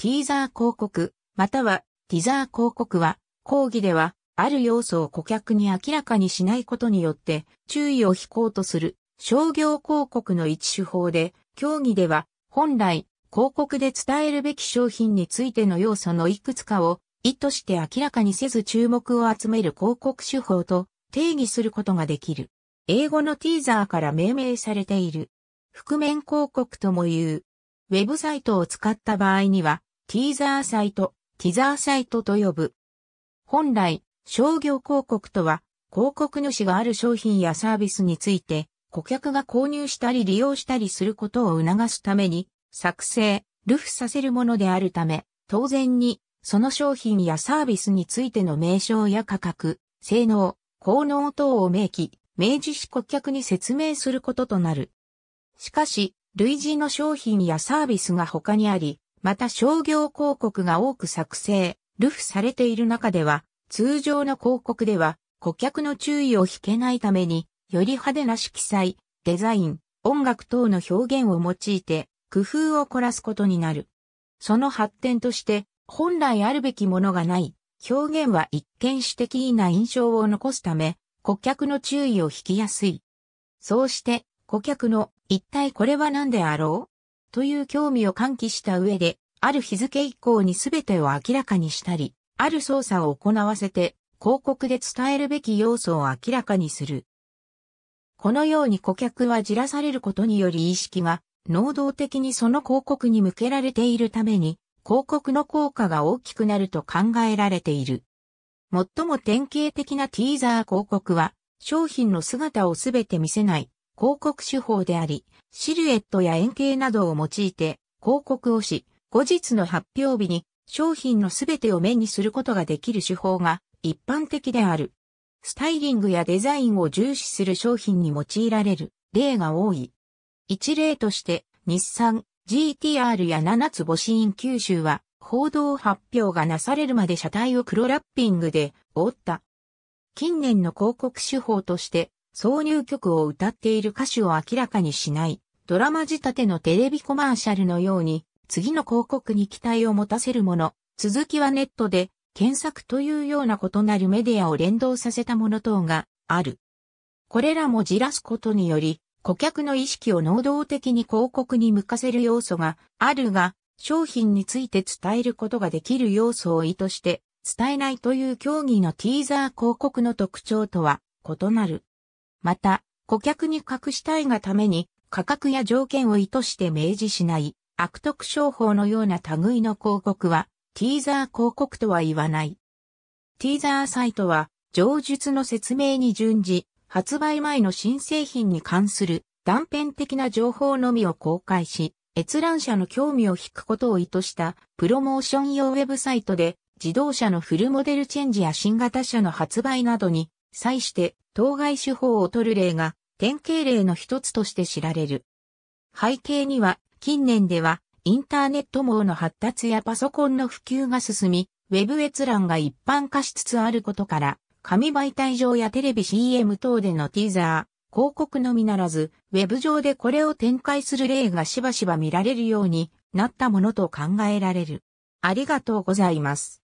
ティーザー広告、またはティザー広告は、講義では、ある要素を顧客に明らかにしないことによって、注意を引こうとする、商業広告の一手法で、競技では、本来、広告で伝えるべき商品についての要素のいくつかを、意図して明らかにせず注目を集める広告手法と定義することができる。英語のティーザーから命名されている。覆面広告とも言う。ウェブサイトを使った場合には、ティーザーサイト、ティザーサイトと呼ぶ。本来、商業広告とは、広告主がある商品やサービスについて、顧客が購入したり利用したりすることを促すために、作成、ルフさせるものであるため、当然に、その商品やサービスについての名称や価格、性能、効能等を明記、明示し顧客に説明することとなる。しかし、類似の商品やサービスが他にあり、また商業広告が多く作成、ルフされている中では、通常の広告では、顧客の注意を引けないために、より派手な色彩、デザイン、音楽等の表現を用いて、工夫を凝らすことになる。その発展として、本来あるべきものがない、表現は一見私的な印象を残すため、顧客の注意を引きやすい。そうして、顧客の一体これは何であろうという興味を喚起した上で、ある日付以降に全てを明らかにしたり、ある操作を行わせて、広告で伝えるべき要素を明らかにする。このように顧客はじらされることにより意識が、能動的にその広告に向けられているために、広告の効果が大きくなると考えられている。最も典型的なティーザー広告は、商品の姿をすべて見せない、広告手法であり、シルエットや円形などを用いて広告をし、後日の発表日に商品のすべてを目にすることができる手法が一般的である。スタイリングやデザインを重視する商品に用いられる例が多い。一例として、日産、GTR や七つ星ン九州は、報道発表がなされるまで車体を黒ラッピングで覆った。近年の広告手法として、挿入曲を歌っている歌手を明らかにしない、ドラマ仕立てのテレビコマーシャルのように、次の広告に期待を持たせるもの、続きはネットで、検索というような異なるメディアを連動させたもの等がある。これらもじらすことにより、顧客の意識を能動的に広告に向かせる要素があるが、商品について伝えることができる要素を意図して伝えないという競技のティーザー広告の特徴とは異なる。また、顧客に隠したいがために、価格や条件を意図して明示しない、悪徳商法のような類の広告は、ティーザー広告とは言わない。ティーザーサイトは、上述の説明に準じ、発売前の新製品に関する断片的な情報のみを公開し、閲覧者の興味を引くことを意図したプロモーション用ウェブサイトで自動車のフルモデルチェンジや新型車の発売などに際して当該手法を取る例が典型例の一つとして知られる。背景には、近年では、インターネット網の発達やパソコンの普及が進み、ウェブ閲覧が一般化しつつあることから、紙媒体上やテレビ CM 等でのティーザー、広告のみならず、ウェブ上でこれを展開する例がしばしば見られるようになったものと考えられる。ありがとうございます。